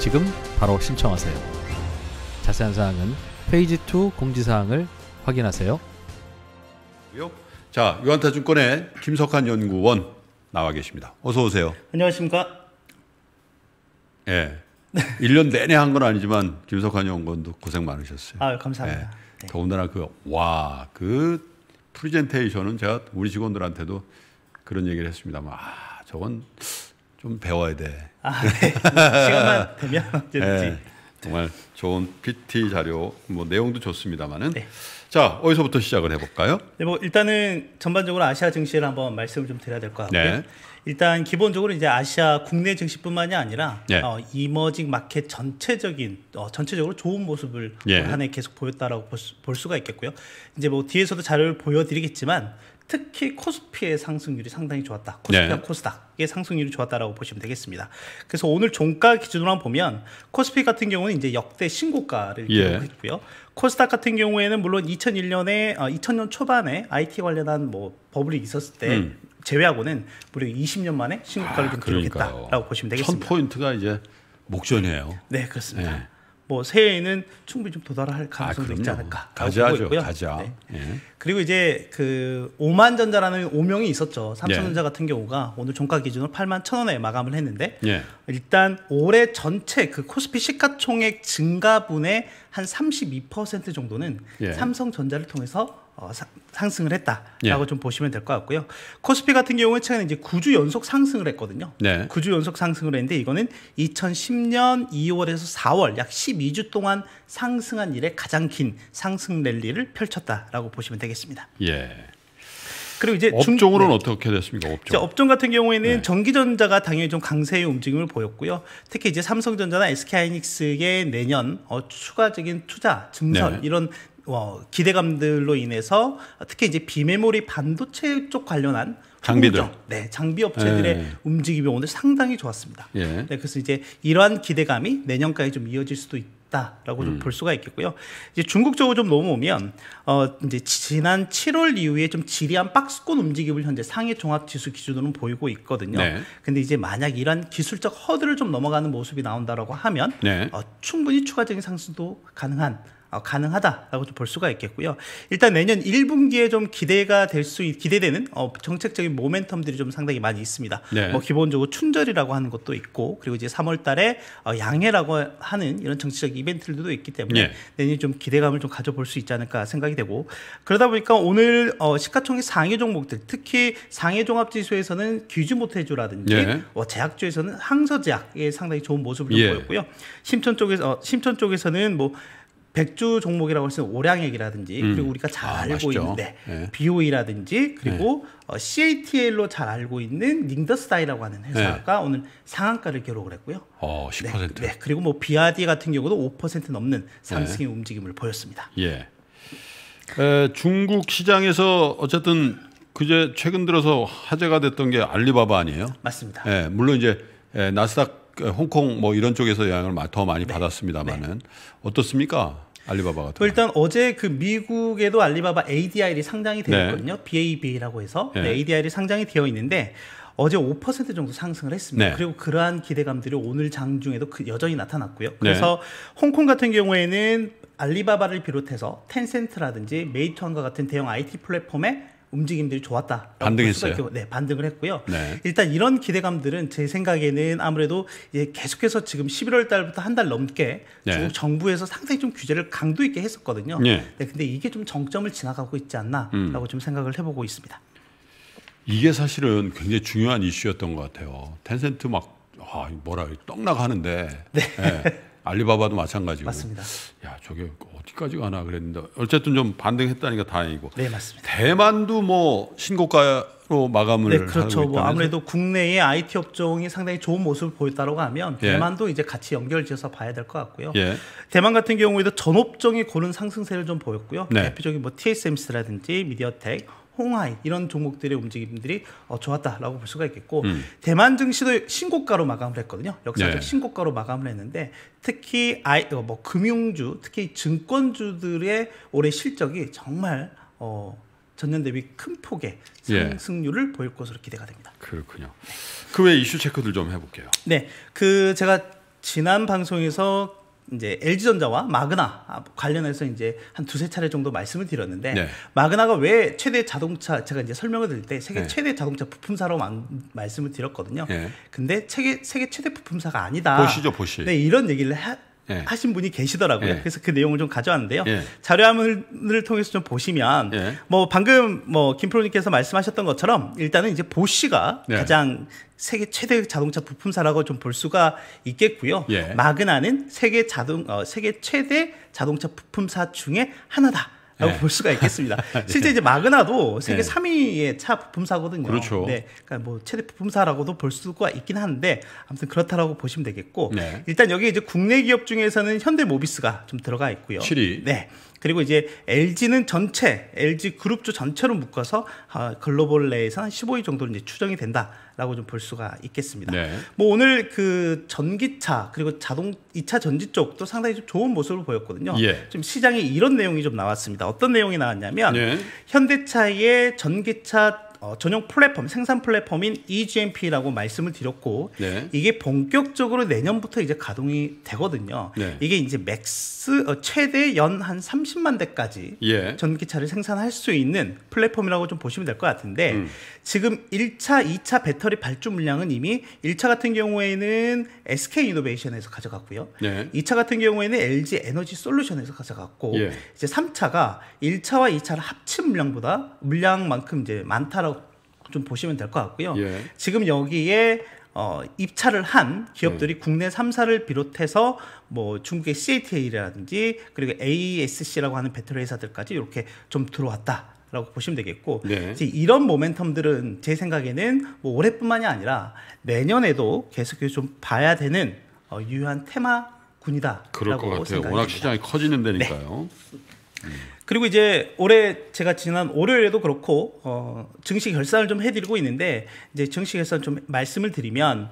지금 바로 신청하세요. 자세한 사항은 페이지 2 공지사항을 확인하세요. 자, 유한타증권의 김석환 연구원 나와 계십니다. 어서 오세요. 안녕하십니까? 예. 네. 1년 내내 한 건 아니지만 김석환 연구원도 고생 많으셨어요. 아, 감사합니다. 예. 네. 더군다나 그 와, 그 프리젠테이션은 제가 우리 직원들한테도 그런 얘기를 했습니다 아, 저건 좀 배워야 돼. 아, 네. 시간만 되면 언제든 네. 정말 좋은 PT 자료 뭐 내용도 좋습니다만은 네. 자 어디서부터 시작을 해볼까요? 네, 뭐 일단은 전반적으로 아시아 증시를 한번 말씀을 좀 드려야 될 것 같고요. 네. 일단 기본적으로 이제 아시아 국내 증시뿐만이 아니라 네. 어, 이머징 마켓 전체적인 어, 전체적으로 좋은 모습을 예. 한해 계속 보였다라고 볼, 수, 볼 수가 있겠고요. 이제 뭐 뒤에서도 자료를 보여드리겠지만 특히 코스피의 상승률이 상당히 좋았다. 코스피와 네. 코스닥의 상승률이 좋았다라고 보시면 되겠습니다. 그래서 오늘 종가 기준으로 한 보면 코스피 같은 경우는 이제 역대 신고가를 예. 기록했고요. 예. 코스닥 같은 경우에는 물론 2001년에 어, 2000년 초반에 IT 관련한 뭐 버블이 있었을 때 음. 제외하고는 무려 20년 만에 아, 신고가를 아, 기록했다라고 보시면 되겠습니다. 1000포인트가 이제 목전이에요. 네, 그렇습니다. 네. 뭐 새해에는 충분히 좀 도달할 아, 가능성도 아, 있지 않을까. 가져고죠 가져. 네. 예. 그리고 이제 그 5만 전자라는 오명이 있었죠. 삼성전자 예. 같은 경우가 오늘 종가 기준으로 8만 천 원에 마감을 했는데 예. 일단 올해 전체 그 코스피 시가총액 증가분의 한 32% 정도는 예. 삼성전자를 통해서 어, 상승을 했다라고 예. 좀 보시면 될 것 같고요. 코스피 같은 경우는 최근에 이제 9주 연속 상승을 했거든요. 네. 9주 연속 상승을 했는데 이거는 2010년 2월에서 4월 약 12주 동안 상승한 이래 가장 긴 상승 랠리를 펼쳤다라고 보시면 되겠습니다. 예. 그리고 이제 업종으로는 네. 어떻게 됐습니까? 업종. 업종 같은 경우에는 네. 전기전자가 당연히 좀 강세의 움직임을 보였고요. 특히 이제 삼성전자나 SK하이닉스의 내년 어, 추가적인 투자 증설 네. 이런 어, 기대감들로 인해서 특히 이제 비메모리 반도체 쪽 관련한 장비들, 후보네 장비 업체들의 예. 움직임이 오늘 상당히 좋았습니다. 예. 네, 그래서 이제 이러한 기대감이 내년까지 좀 이어질 수도 있다라고 좀볼 음. 수가 있겠고요. 이제 중국 쪽으로 좀 넘어오면 어 이제 지난 7월 이후에 좀 지리한 박스권 움직임을 현재 상해 종합 지수 기준으로는 보이고 있거든요. 네. 근데 이제 만약 이런 기술적 허들을 좀 넘어가는 모습이 나온다라고 하면 네. 어, 충분히 추가적인 상승도 가능한. 어, 가능하다라고 볼 수가 있겠고요. 일단 내년 1분기에 좀 기대가 될 수 기대되는 어, 정책적인 모멘텀들이 좀 상당히 많이 있습니다. 네. 뭐 기본적으로 춘절이라고 하는 것도 있고 그리고 이제 3월달에 어, 양해라고 하는 이런 정치적 이벤트들도 있기 때문에 네. 내년 좀 기대감을 좀 가져볼 수 있지 않을까 생각이 되고 그러다 보니까 오늘 어, 시가총액 상위 종목들 특히 상해 종합지수에서는 귀주모태주라든지 예. 네. 어, 뭐 제약주에서는 항서제약에 상당히 좋은 모습을 예. 보였고요. 심천 쪽에서 어, 심천 쪽에서는 뭐 백주 종목이라고 해서 오량액이라든지 음. 그리고 우리가 잘 아, 알고 맞죠. 있는데 네. 예. BOE라든지 그리고 네. 어, CATL로 잘 알고 있는 닝더스타이라고 하는 예. 회사가 네. 오늘 상한가를 기록을 했고요. 어, 10%. 네, 네. 그리고 뭐 BRD 같은 경우도 5% 넘는 상승의 움직임을 보였습니다. 예. 에, 중국 시장에서 어쨌든 그제 최근 들어서 화제가 됐던 게 알리바바 아니에요? 맞습니다. 예, 물론 이제 나스닥 홍콩 뭐 이런 쪽에서 영향을 더 많이 네. 받았습니다만은 네. 어떻습니까? 알리바바 같은 뭐 일단 거. 어제 그 미국에도 알리바바 ADR이 상장이 네. 되었거든요 BAB라고 해서 네. 네, ADR이 상장이 되어 있는데 어제 5% 정도 상승을 했습니다. 네. 그리고 그러한 기대감들이 오늘 장 중에도 그 여전히 나타났고요. 그래서 네. 홍콩 같은 경우에는 알리바바를 비롯해서 텐센트라든지 메이투안과 같은 대형 IT 플랫폼에 움직임들이 좋았다. 반등했어요. 있고, 네, 반등을 했고요. 네. 일단 이런 기대감들은 제 생각에는 아무래도 이제 계속해서 지금 11월 달부터 한 달 넘게 네. 중국 정부에서 상당히 좀 규제를 강도 있게 했었거든요. 네. 네 근데 이게 좀 정점을 지나가고 있지 않나라고 음. 좀 생각을 해보고 있습니다. 이게 사실은 굉장히 중요한 이슈였던 것 같아요. 텐센트 막 아, 뭐라 떡락 하는데 네. 네. 알리바바도 마찬가지고. 맞습니다. 야, 저게 어디까지 가나 그랬는데 어쨌든 좀 반등했다니까 다행이고. 네, 맞습니다. 대만도 뭐 신고가로 마감을 네, 그렇죠. 뭐 아무래도 국내의 IT 업종이 상당히 좋은 모습을 보였다고 하면 예. 대만도 예. 이제 같이 연결지어서 봐야 될 것 같고요. 예. 대만 같은 경우에도 전업종이 고른 상승세를 좀 보였고요. 네. 대표적인 뭐 TSMC라든지 미디어텍 홍하이 이런 종목들의 움직임들이 어, 좋았다라고 볼 수가 있겠고 음. 대만 증시도 신고가로 마감을 했거든요. 역사적 네. 신고가로 마감을 했는데 특히 아이 어, 뭐 금융주 특히 증권주들의 올해 실적이 정말 어 전년 대비 큰 폭의 예. 상승률을 예. 보일 것으로 기대가 됩니다. 그렇군요. 그외 이슈 체크들 좀 해볼게요. 네, 그 제가 지난 방송에서 이제 LG전자와 마그나 아, 관련해서 이제 한 두세 차례 정도 말씀을 드렸는데 네. 마그나가 왜 최대 자동차 제가 이제 설명을 드릴 때 세계 네. 최대 자동차 부품사로 만, 말씀을 드렸거든요. 네. 근데 세계 세계 최대 부품사가 아니다. 보시죠, 보시. 네, 이런 얘기를 하, 예. 하신 분이 계시더라고요. 예. 그래서 그 내용을 좀 가져왔는데요. 예. 자료화면을 통해서 좀 보시면 예. 뭐 방금 뭐 김프로님께서 말씀하셨던 것처럼 일단은 이제 보쉬가 예. 가장 세계 최대 자동차 부품사라고 좀 볼 수가 있겠고요. 마그나는 세계 자동 어, 세계 최대 자동차 부품사 중에 하나다. 라고 네. 볼 수가 있겠습니다. 네. 실제 이제 마그나도 세계 3위의 차 부품사거든요. 그렇죠. 네. 그러니까 뭐 최대 부품사라고도 볼 수가 있긴 한데 아무튼 그렇다라고 보시면 되겠고 일단 여기 이제 국내 기업 중에서는 현대모비스가 좀 들어가 있고요. 7위. 네. 그리고 이제 LG는 전체 LG 그룹주 전체로 묶어서 어, 글로벌 내에서 한 15위 정도로 이제 추정이 된다라고 좀 볼 수가 있겠습니다. 네. 뭐 오늘 그 전기차 그리고 자동 2차 전지 쪽도 상당히 좀 좋은 모습을 보였거든요. 예. 좀 시장에 이런 내용이 좀 나왔습니다. 어떤 내용이 나왔냐면 네. 현대차의 전기차 어, 전용 플랫폼 생산 플랫폼인 EGMP라고 말씀을 드렸고 네. 이게 본격적으로 내년부터 이제 가동이 되거든요. 네. 이게 이제 맥스 어, 최대 연 한 30만 대까지 예. 전기차를 생산할 수 있는 플랫폼이라고 좀 보시면 될 것 같은데 음. 지금 1차, 2차 배터리 발주 물량은 이미 1차 같은 경우에는 SK 이노베이션에서 가져갔고요. 네. 2차 같은 경우에는 LG 에너지 솔루션에서 가져갔고 예. 이제 3차가 1차와 2차를 합친 물량보다 물량만큼 이제 많다라고 좀 보시면 될 것 같고요. 예. 지금 여기에 어, 입찰을 한 기업들이 네. 국내 3사를 비롯해서 뭐 중국의 CATL이라든지 그리고 ASC라고 e 하는 배터리 회사들까지 이렇게 좀 들어왔다. 라고 보시면 되겠고 네. 이런 모멘텀들은 제 생각에는 뭐 올해뿐만이 아니라 내년에도 계속해서 좀 봐야 되는 어, 유효한 테마군이다. 그럴 것 같아요. 워낙 니다 시장이 커지는 데니까요. 네. 그리고 이제 올해 제가 지난 월요일에도 그렇고 어, 증시 결산을 좀 해드리고 있는데 이제 증시 결산 좀 말씀을 드리면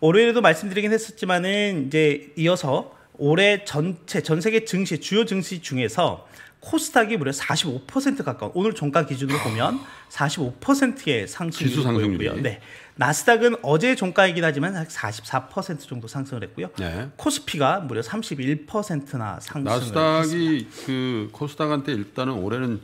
월요일에도 말씀드리긴 했었지만은 이제 이어서 올해 전체 전 세계 증시 주요 증시 중에서 코스닥이 무려 45% 가까운 오늘 종가 기준으로 보면 45%의 상승률을 보였고요. 네. 나스닥은 어제 종가이긴 하지만 약 44% 정도 상승을 했고요. 네. 코스피가 무려 31%나 상승을 나스닥이 그 코스닥한테 일단은 올해는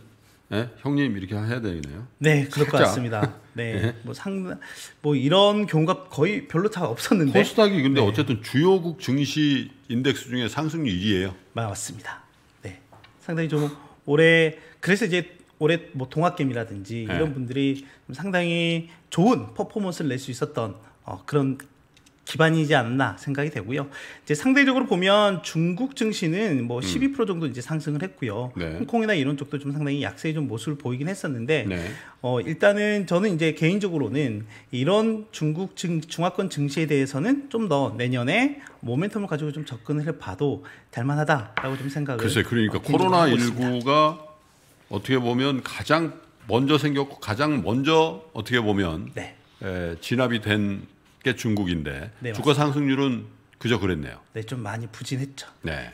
네? 형님 이렇게 해야 되겠네요. 네, 그럴 살짝. 것 같습니다. 네, 네. 예. 뭐상 뭐 이런 경우가 거의 별로 잘 없었는데. 코스닥이 근데 네. 어쨌든 주요국 증시 인덱스 중에 상승률 1위예요. 맞습니다. 상당히 좀 올해 그래서 이제 올해 뭐 동학개미라든지 네. 이런 분들이 상당히 좋은 퍼포먼스를 낼 수 있었던 어, 그런 기반이지 않나 생각이 되고요. 이제 상대적으로 보면 중국 증시는 뭐12% 음. 정도 이제 상승을 했고요. 네. 홍콩이나 이런 쪽도 좀 상당히 약세 의좀 모습을 보이긴 했었는데 네. 어 일단은 저는 이제 개인적으로는 이런 중국 증 중화권 증시에 대해서는 좀 더 내년에 모멘텀을 가지고 좀 접근을 해 봐도 될 만하다라고 좀 생각을 글쎄 그러니까 어, 코로나 19가 어떻게 보면 가장 먼저 생겼고 가장 먼저 어떻게 보면 네. 에, 진압이 된게 중국인데 네, 주가 상승률은 그저 그랬네요. 네, 좀 많이 부진했죠. 네.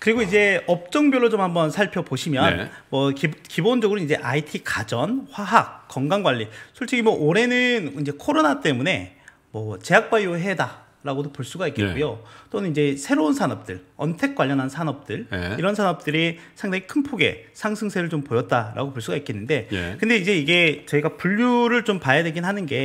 그리고 이제 업종별로 좀 한번 살펴보시면 네. 뭐 기, 본적으로 이제 IT 가전, 화학, 건강 관리. 솔직히 뭐 올해는 이제 코로나 때문에 뭐 제약 바이오 해다 라고도 볼 수가 있겠고요. 네. 또는 이제 새로운 산업들 언택 관련한 산업들 예. 이런 산업들이 상당히 큰 폭의 상승세를 좀 보였다라고 볼 수가 있겠는데 예. 근데 이제 이게 저희가 분류를 좀 봐야 되긴 하는 게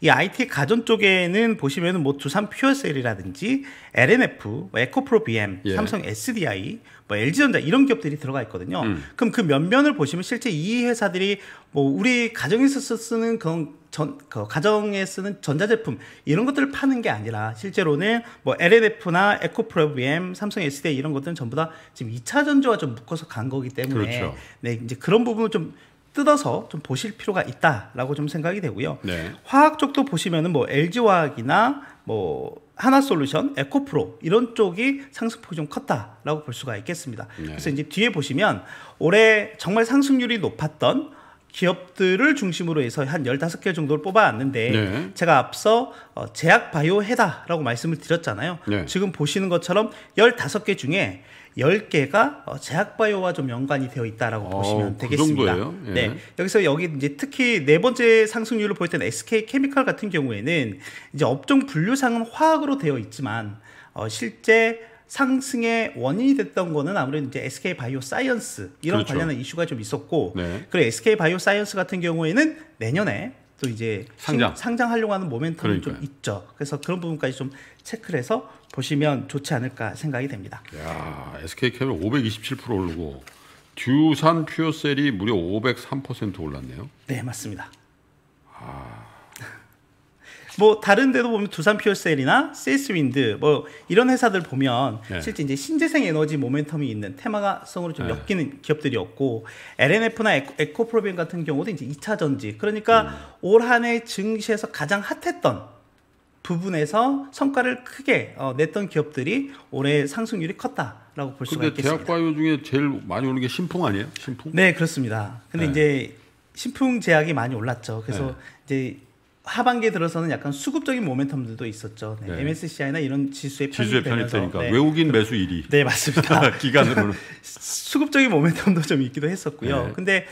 이 IT 가전 쪽에는 보시면은 뭐 두산 퓨어셀이라든지 LNF, 뭐 에코프로 BM, 예. 삼성 SDI 뭐 LG전자 이런 기업들이 들어가 있거든요. 음. 그럼 그 면면을 보시면 실제 이 회사들이 뭐 우리 가정에서 쓰는 그런 전, 그 가정에 쓰는 전자제품 이런 것들을 파는 게 아니라 실제로는 뭐 LNF나 에코프로 BM, 삼성 삼성 s d 이런 것들은 전부 다 지금 2차 전조와좀 묶어서 간 거기 때문에 그렇죠. 네, 이제 그런 부분을 좀 뜯어서 좀 보실 필요가 있다라고 좀 생각이 되고요. 네. 화학 쪽도 보시면은 뭐 LG 화학이나 뭐 하나솔루션, 에코프로 이런 쪽이 상승폭이 좀 컸다라고 볼 수가 있겠습니다. 네. 그래서 이제 뒤에 보시면 올해 정말 상승률이 높았던 기업들을 중심으로 해서 한1 5개 정도를 뽑아왔는데 네. 제가 앞서 어, 제약 바이오 해다라고 말씀을 드렸잖아요. 네. 지금 보시는 것처럼 1 5개 중에 1 0개가 어, 제약 바이오와 좀 연관이 되어 있다라고 오, 어, 보시면 그 되겠습니다. 그 예. 네. 여기서 여기 이제 특히 네 번째 상승률을 보였던 SK 케미칼 같은 경우에는 이제 업종 분류상은 화학으로 되어 있지만 어, 실제 상승의 원인이 됐던 거는 아무래도 이제 SK 바이오 사이언스 이런 그렇죠. 관련한 이슈가 좀 있었고 네. 그리고 SK 바이오 사이언스 같은 경우에는 내년에 또 이제 상장. 상장하려고 하는 모멘텀이 좀 있죠. 그래서 그런 부분까지 좀 체크를 해서 보시면 좋지 않을까 생각이 됩니다. 야, SK캡은 527% 오르고 듀산 퓨어셀이 무려 503% 올랐네요. 네, 맞습니다. 아. 뭐 다른 데도 보면 두산 피어셀이나 세이스윈드 뭐 이런 회사들 보면 네. 실제 이제 신재생 에너지 모멘텀이 있는 테마성으로 좀 네. 엮이는 기업들이 었고 LNF나 에코, 프로빈 같은 경우도 이제 2차 전지 그러니까 음. 올 한해 증시에서 가장 핫했던 부분에서 성과를 크게 어, 냈던 기업들이 올해 상승률이 컸다라고 볼 수가 그러니까 있겠습니다. 대학 과요 중에 제일 많이 오는 게 신풍 아니에요? 신풍? 네, 그렇습니다. 근데 네. 이제 신풍 제약이 많이 올랐죠. 그래서 네. 이제 하반기에 들어서는 약간 수급적인 모멘텀들도 있었죠. 네. 네. MSCI나 이런 지수에 지수에 편입되니까 네. 외국인 매수 1위. 네 맞습니다. 기간으로 수급적인 모멘텀도 좀 있기도 했었고요. 네. 근데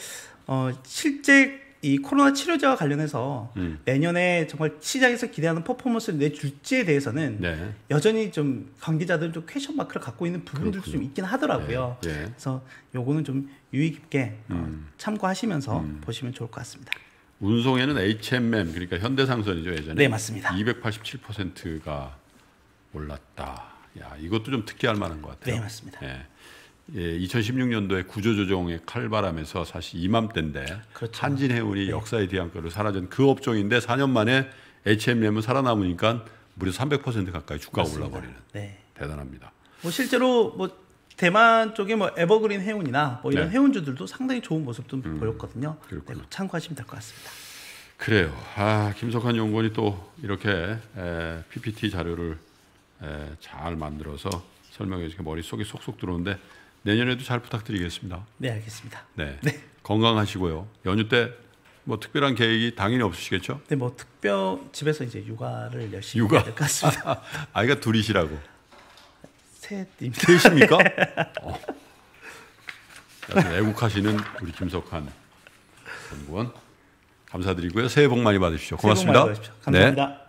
어, 실제 이 코로나 치료제와 관련해서 음. 내년에 정말 시장에서 기대하는 퍼포먼스를 내줄지에 대해서는 네. 여전히 좀 관계자들 좀 퀘션 마크를 갖고 있는 부분들도 그렇군요. 좀 있긴 하더라고요. 네. 네. 그래서 요거는 좀유익 깊게 어, 음. 참고하시면서 음. 보시면 좋을 것 같습니다. 운송에는 HMM 그러니까 현대상선이죠 예전에. 네 맞습니다. 287%가 올랐다. 야 이것도 좀 특이할 만한 것 같아요. 네 맞습니다. 예. 예, 2016년도에 구조조정의 칼바람에서 사실 이맘때인데 그렇죠. 한진해운이 네. 역사의 뒤안길로 사라진 그 업종인데 4년 만에 HMM은 살아남으니까 무려 300% 가까이 주가가 올라버리는 네. 대단합니다. 뭐 실제로 뭐 대만 쪽에 뭐 에버그린 해운이나 뭐 이런 네. 해운주들도 상당히 좋은 모습도 음, 보였거든요. 네, 참고하시면 될 것 같습니다. 그래요. 아, 김석환 연구원이 또 이렇게 에, PPT 자료를 에, 잘 만들어서 설명해 주니까 머릿속에 쏙쏙 들어오는데 내년에도 잘 부탁드리겠습니다. 네, 알겠습니다. 네. 네. 건강하시고요. 연휴 때 뭐 특별한 계획이 당연히 없으시겠죠? 네, 뭐 특별 집에서 이제 육아를 열심히 육아. 될것 같습니다. 아이가 둘이시라고. 셋 셋입니까? 어. 애국하시는 우리 김석환 연구원 감사드리고요. 새해 복 많이 받으십시오. 고맙습니다. 많이 받으십시오. 감사합니다. 네.